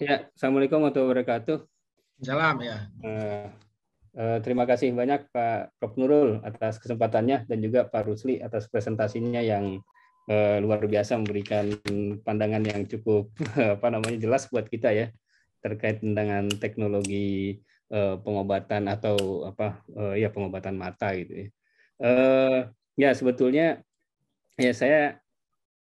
Ya, Assalamualaikum warahmatullahi wabarakatuh. Salam ya. Eh, eh, terima kasih banyak Pak Prof. Nurul atas kesempatannya dan juga Pak Rusli atas presentasinya yang eh, luar biasa memberikan pandangan yang cukup apa namanya jelas buat kita ya terkait dengan teknologi pengobatan atau apa ya pengobatan mata gitu ya. ya sebetulnya ya saya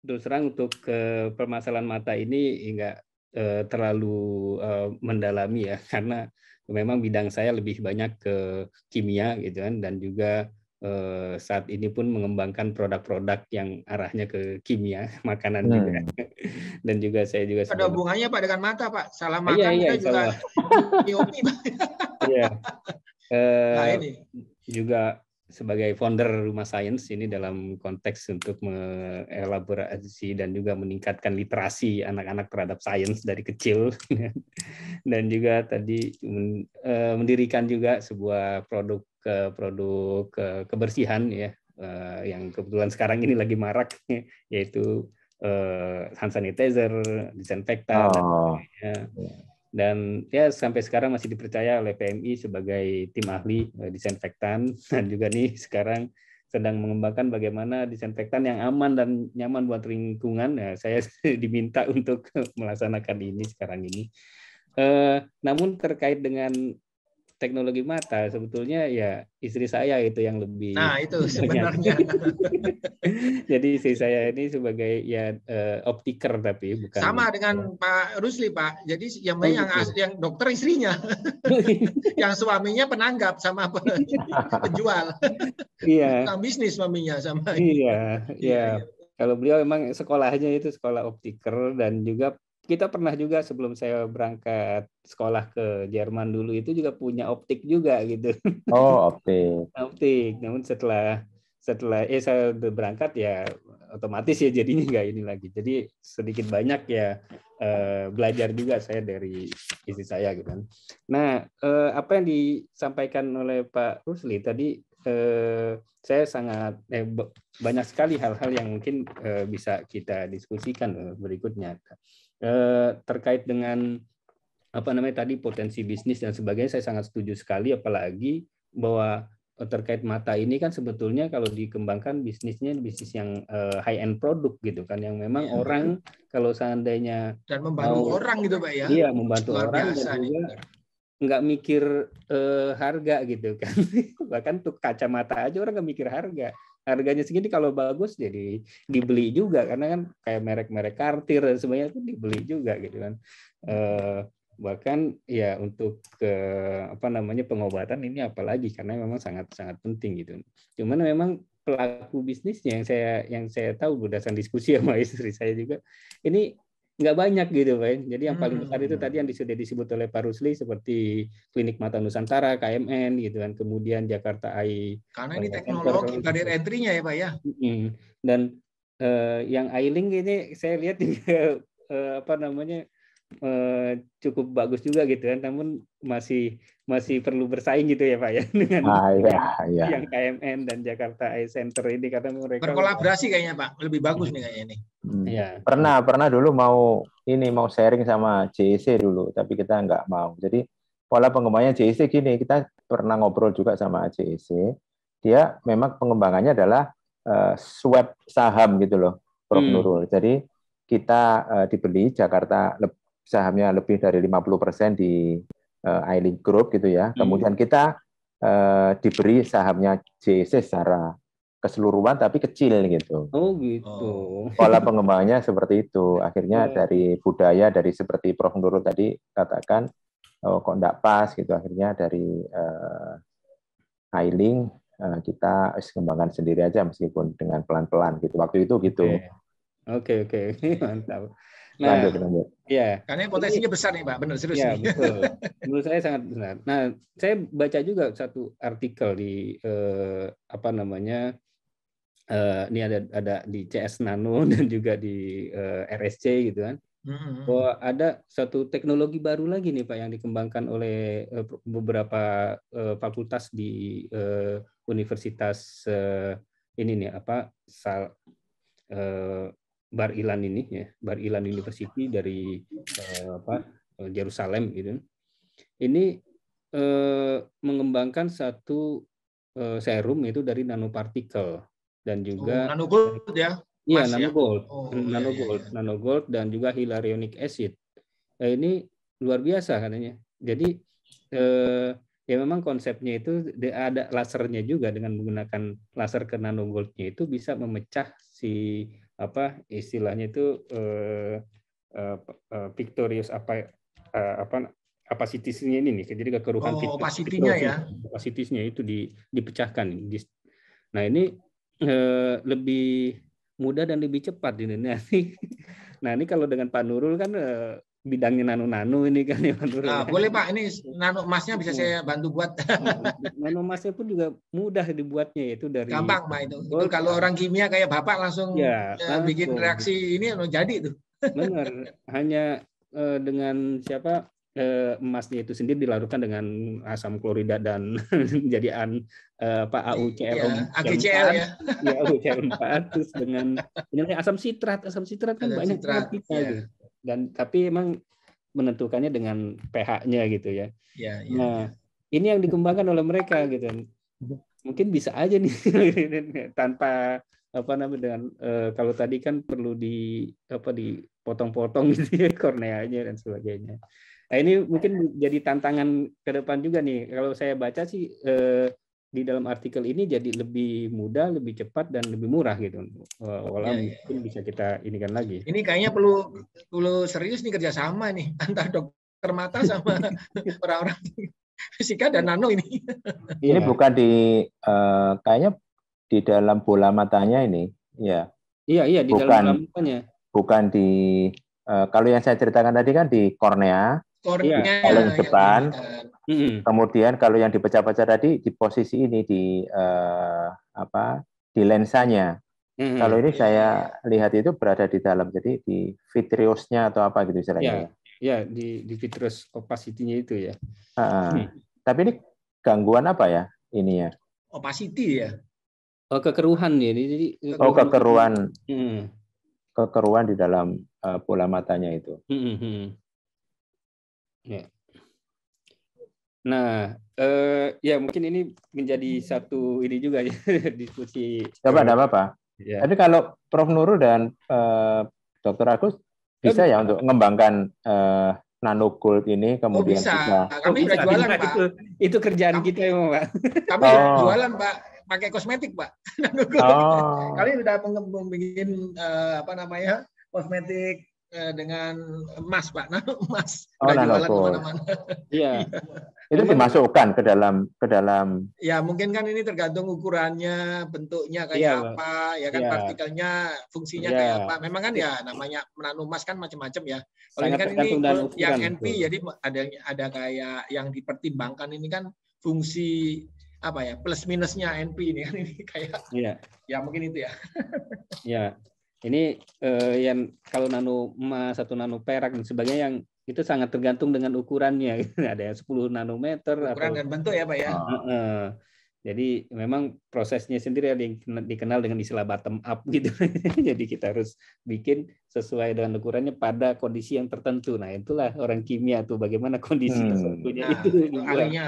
terus terang untuk ke permasalahan mata ini nggak Eh, terlalu eh, mendalami ya karena memang bidang saya lebih banyak ke kimia gitu kan dan juga eh, saat ini pun mengembangkan produk-produk yang arahnya ke kimia makanan hmm. juga dan juga saya juga ada hubungannya pak dengan mata pak salah iya, makan iya, iya, kita juga iya. nah, ini. juga sebagai founder Rumah Sains ini dalam konteks untuk mengelaborasi dan juga meningkatkan literasi anak-anak terhadap sains dari kecil dan juga tadi eh, mendirikan juga sebuah produk eh, produk eh, kebersihan ya yang kebetulan sekarang ini lagi marak yaitu hand sanitizer, disinfektan, oh. dan dan ya sampai sekarang masih dipercaya oleh PMI sebagai tim ahli eh, disinfektan dan juga nih sekarang sedang mengembangkan bagaimana disinfektan yang aman dan nyaman buat lingkungan. Nah, saya diminta untuk melaksanakan ini sekarang ini. Eh, namun terkait dengan teknologi mata sebetulnya ya istri saya itu yang lebih nah itu sebenarnya jadi istri saya ini sebagai ya uh, optiker tapi bukan sama ya. dengan Pak Rusli Pak jadi yang oh, yang gitu. yang dokter istrinya yang suaminya penanggap sama penjual iya nah, bisnis suaminya sama iya, iya iya, iya. Kalau beliau memang sekolahnya itu sekolah optiker dan juga kita pernah juga sebelum saya berangkat sekolah ke Jerman dulu itu juga punya optik juga gitu. Oh, optik. optik. Namun setelah setelah eh saya berangkat ya otomatis ya jadinya nggak ini lagi. Jadi sedikit banyak ya eh, belajar juga saya dari istri saya gitu kan. Nah, eh, apa yang disampaikan oleh Pak Rusli tadi eh, saya sangat eh, banyak sekali hal-hal yang mungkin eh, bisa kita diskusikan eh, berikutnya. Eh, terkait dengan apa namanya tadi potensi bisnis dan sebagainya saya sangat setuju sekali apalagi bahwa eh, terkait mata ini kan sebetulnya kalau dikembangkan bisnisnya bisnis yang uh, eh, high end produk gitu kan yang memang ya. orang kalau seandainya dan membantu mau, orang gitu pak ya iya membantu Luar orang dan juga nggak mikir uh, harga gitu kan bahkan tuh kacamata aja orang nggak mikir harga harganya segini kalau bagus jadi dibeli juga karena kan kayak merek-merek kartir dan semuanya itu dibeli juga gitu kan eh, bahkan ya untuk ke apa namanya pengobatan ini apalagi karena memang sangat sangat penting gitu cuman memang pelaku bisnisnya yang saya yang saya tahu berdasarkan diskusi sama istri saya juga ini nggak banyak gitu Pak. Jadi yang paling besar itu hmm. tadi yang sudah disebut oleh Pak Rusli seperti Klinik Mata Nusantara, KMN gitu kan. Kemudian Jakarta AI. Karena ini teknologi barrier entry-nya ya Pak ya. Dan eh, yang Ailing ini saya lihat juga eh, apa namanya Eh, cukup bagus juga gitu kan, namun masih masih perlu bersaing gitu ya Pak ya dengan ah, iya, iya. yang KMN dan Jakarta Eye Center ini kata mereka berkolaborasi kayaknya Pak, lebih bagus iya. nih kayaknya ini. Hmm. Ya. Pernah pernah dulu mau ini mau sharing sama JEC dulu, tapi kita nggak mau. Jadi pola pengembangannya JEC gini, kita pernah ngobrol juga sama JEC, dia memang pengembangannya adalah uh, eh, swap saham gitu loh, Prof hmm. Nurul. Jadi kita uh, dibeli Jakarta sahamnya lebih dari 50% di uh, eh, Eiling Group gitu ya. Hmm. Kemudian kita uh, diberi sahamnya JC secara keseluruhan tapi kecil gitu. Oh gitu. Oh. Pola pengembangannya seperti itu. Akhirnya oh. dari budaya dari seperti Prof Nurul tadi katakan oh, kok enggak pas gitu. Akhirnya dari uh, eh, Eiling kita kembangkan sendiri aja meskipun dengan pelan-pelan gitu. Waktu itu gitu. Oke okay. oke okay, okay. mantap. Nah, lanjut, lanjut. Ya. Karena potensinya besar nih, Pak. Benar serius. Ya, betul. Menurut saya sangat benar. Nah, saya baca juga satu artikel di eh, apa namanya? Eh, ini ada ada di CS Nano dan juga di eh, RSC gitu kan. mm Bahwa ada satu teknologi baru lagi nih Pak yang dikembangkan oleh eh, beberapa eh, fakultas di eh, universitas eh, ini nih apa Sal, eh, Bar Ilan ini ya, Bar Ilan University dari eh, apa eh, Jerusalem gitu. Ini eh, mengembangkan satu eh, serum itu dari nanopartikel dan juga oh, nanogold ya. Iya, ya? Oh, iya, iya, nanogold. Ya? Oh, nanogold, iya, iya. nanogold dan juga hilarionic acid. Eh, ini luar biasa katanya. Jadi eh, ya memang konsepnya itu ada lasernya juga dengan menggunakan laser ke nanogoldnya itu bisa memecah si apa istilahnya itu eh, eh, eh victorious apa eh, apa kapasitasnya ini nih. Jadi kekeruhan oh, ya. kapasitasnya itu di, dipecahkan. Nah, ini eh, lebih mudah dan lebih cepat ini. Nah, ini, nah, ini kalau dengan Pak Nurul kan eh, bidangnya nano-nano ini kan ya menurut nah, ya. boleh Pak, ini nano emasnya bisa iya. saya bantu buat. nano emasnya pun juga mudah dibuatnya itu dari Gampang Pak itu. Gold, itu kalau orang kimia kayak Bapak langsung ya, langsung. bikin reaksi ini jadi itu. Benar, hanya uh, dengan siapa uh, emasnya itu sendiri dilarutkan dengan asam klorida dan jadian uh, Pak AuCl iya, ya, AgCl ya. ya AuCl4 terus dengan ini asam sitrat, asam sitrat kan asam banyak sitrat, kita ya. gitu dan tapi emang menentukannya dengan pH-nya gitu ya. Ya, ya. Nah, iya. ini yang dikembangkan oleh mereka gitu. Mungkin bisa aja nih tanpa apa namanya dengan eh, kalau tadi kan perlu di apa dipotong-potong gitu ya korneanya dan sebagainya. Nah, ini mungkin jadi tantangan ke depan juga nih. Kalau saya baca sih eh, di dalam artikel ini jadi lebih mudah, lebih cepat dan lebih murah gitu. Eh, walau ya, mungkin ya. bisa kita ini kan lagi. Ini kayaknya perlu perlu serius nih kerjasama nih antar dokter mata sama orang-orang fisika dan nano ini. Ini ya. bukan di uh, kayaknya di dalam bola matanya ini, ya. Iya iya di bukan, dalam bola matanya. Bukan di uh, kalau yang saya ceritakan tadi kan di kornea, kornea iya. Kalau paling iya, depan. Ya, Mm-hmm. Kemudian kalau yang dipecah-pecah tadi di posisi ini di uh, apa di lensanya. Mm-hmm. Kalau ini saya lihat itu berada di dalam, jadi di vitriosnya atau apa gitu istilahnya. Ya, ya, ya di, di vitreous opacity-nya itu ya. Uh, hmm. Tapi ini gangguan apa ya ini ya? Opacity ya. Oh, kekeruhan ya. Jadi kekeruhan. Oh, kekeruhan. Hmm. Kekeruhan di dalam uh, bola matanya itu. Hmm, hmm. Ya. Nah, eh, ya mungkin ini menjadi satu ini juga ya diskusi. Coba ada apa-apa. Ya. Tapi kalau Prof Nurul dan eh, Dr. Agus oh, bisa ya, ya untuk mengembangkan eh, nanokult ini kemudian oh, bisa. Kita... oh, sudah jualan, Pak. Itu, itu kerjaan kami, kita ya, Pak. Kami oh. jualan, Pak pakai kosmetik, Pak. oh. Kami sudah mengembangkan uh, eh, apa namanya? kosmetik eh, dengan emas, Pak. Nah, emas. Oh, nano kemana-mana. Iya itu iya. dimasukkan ke dalam ke dalam ya mungkin kan ini tergantung ukurannya bentuknya kayak iya. apa ya kan yeah. partikelnya fungsinya iya. kayak apa memang kan ya namanya nanomas kan macam-macam ya kalau ini kan ini yang NP itu. jadi ada ada kayak yang dipertimbangkan ini kan fungsi apa ya plus minusnya NP ini kan ini kayak ya mungkin itu ya ya ini eh, yang kalau nano emas satu nano perak dan sebagainya yang itu sangat tergantung dengan ukurannya. Ada yang 10 nanometer. Ukuran atau, dan bentuk ya Pak ya. Uh, jadi memang prosesnya sendiri ada yang dikenal dengan istilah bottom up gitu. Jadi kita harus bikin sesuai dengan ukurannya pada kondisi yang tertentu. Nah itulah orang kimia tuh bagaimana kondisi hmm. tertentunya nah, itu. akhirnya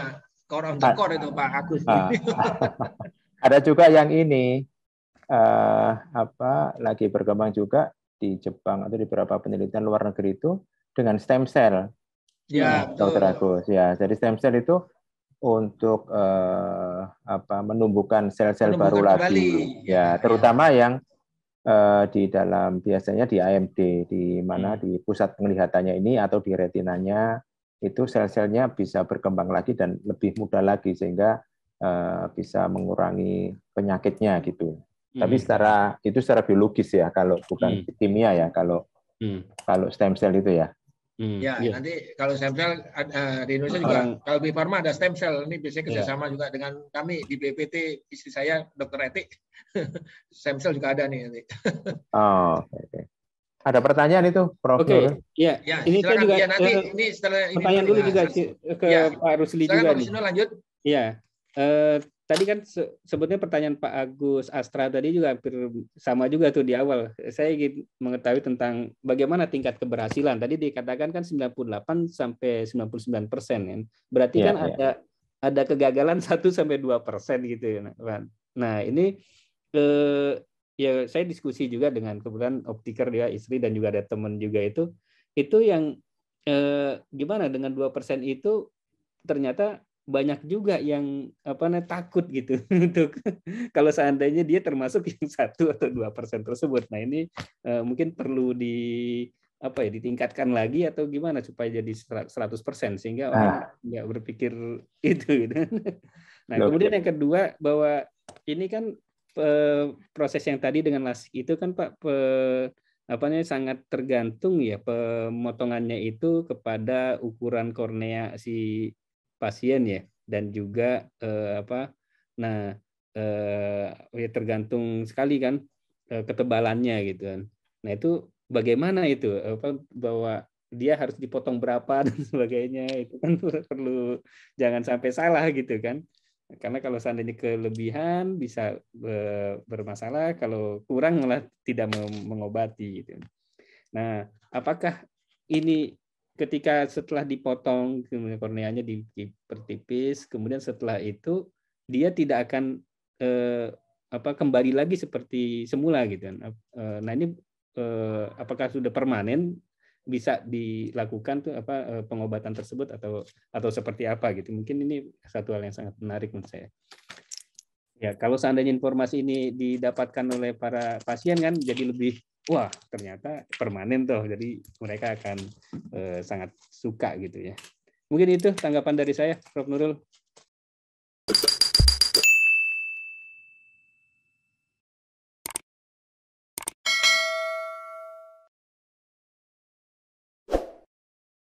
core on core itu Pak Agus. Ah. ada juga yang ini uh, apa lagi berkembang juga di Jepang atau di beberapa penelitian luar negeri itu dengan stem cell. Ya, hmm, Dokter Agus. Ya, jadi stem cell itu untuk uh, apa menumbuhkan sel-sel baru lagi. Ya, ya, terutama yang uh, di dalam biasanya di AMD di mana hmm. di pusat penglihatannya ini atau di retinanya itu sel-selnya bisa berkembang lagi dan lebih mudah lagi sehingga uh, bisa mengurangi penyakitnya gitu. Hmm. Tapi secara itu secara biologis ya kalau bukan hmm. kimia ya kalau hmm. kalau stem cell itu ya. Hmm, ya, iya. nanti kalau stem cell ada, eh, di Indonesia juga Orang, kalau di Farma ada stem cell ini biasanya iya. kerjasama iya. juga dengan kami di BPT istri saya dokter etik stem cell juga ada nih nanti. oh, Okay. Ada pertanyaan itu, Prof. Oke, okay, ya. ya. Ini saya juga ya, nanti, uh, ini setelah ini pertanyaan dulu juga ya. ke ya. Pak Rusli juga. Pak Rusli lanjut. Iya. Uh, tadi kan se sebetulnya pertanyaan Pak Agus Astra tadi juga hampir sama juga tuh di awal. Saya ingin mengetahui tentang bagaimana tingkat keberhasilan. Tadi dikatakan kan 98 sampai 99 persen. ya. Berarti ya, kan ya. ada ada kegagalan 1 sampai 2 persen gitu ya. Nah ini eh, ya saya diskusi juga dengan kebetulan optiker dia istri dan juga ada teman juga itu. Itu yang eh, gimana dengan dua persen itu ternyata banyak juga yang apa namanya takut gitu untuk kalau seandainya dia termasuk yang satu atau dua persen tersebut. Nah ini uh, mungkin perlu di apa ya ditingkatkan lagi atau gimana supaya jadi 100% sehingga ah. orang nggak berpikir itu gitu. Nah, Loh. kemudian yang kedua bahwa ini kan proses yang tadi dengan lasik itu kan Pak pe, apa sangat tergantung ya pemotongannya itu kepada ukuran kornea si pasien ya dan juga eh, apa nah eh, ya tergantung sekali kan eh, ketebalannya gitu kan nah itu bagaimana itu apa bahwa dia harus dipotong berapa dan sebagainya itu kan perlu jangan sampai salah gitu kan karena kalau seandainya kelebihan bisa eh, bermasalah kalau kurang malah tidak mengobati gitu nah apakah ini ketika setelah dipotong kemudian korneanya dipertipis kemudian setelah itu dia tidak akan eh, apa kembali lagi seperti semula gitu kan. eh, nah ini eh, apakah sudah permanen bisa dilakukan tuh apa eh, pengobatan tersebut atau atau seperti apa gitu mungkin ini satu hal yang sangat menarik menurut saya ya kalau seandainya informasi ini didapatkan oleh para pasien kan jadi lebih wah ternyata permanen tuh jadi mereka akan eh, sangat suka gitu ya mungkin itu tanggapan dari saya Prof Nurul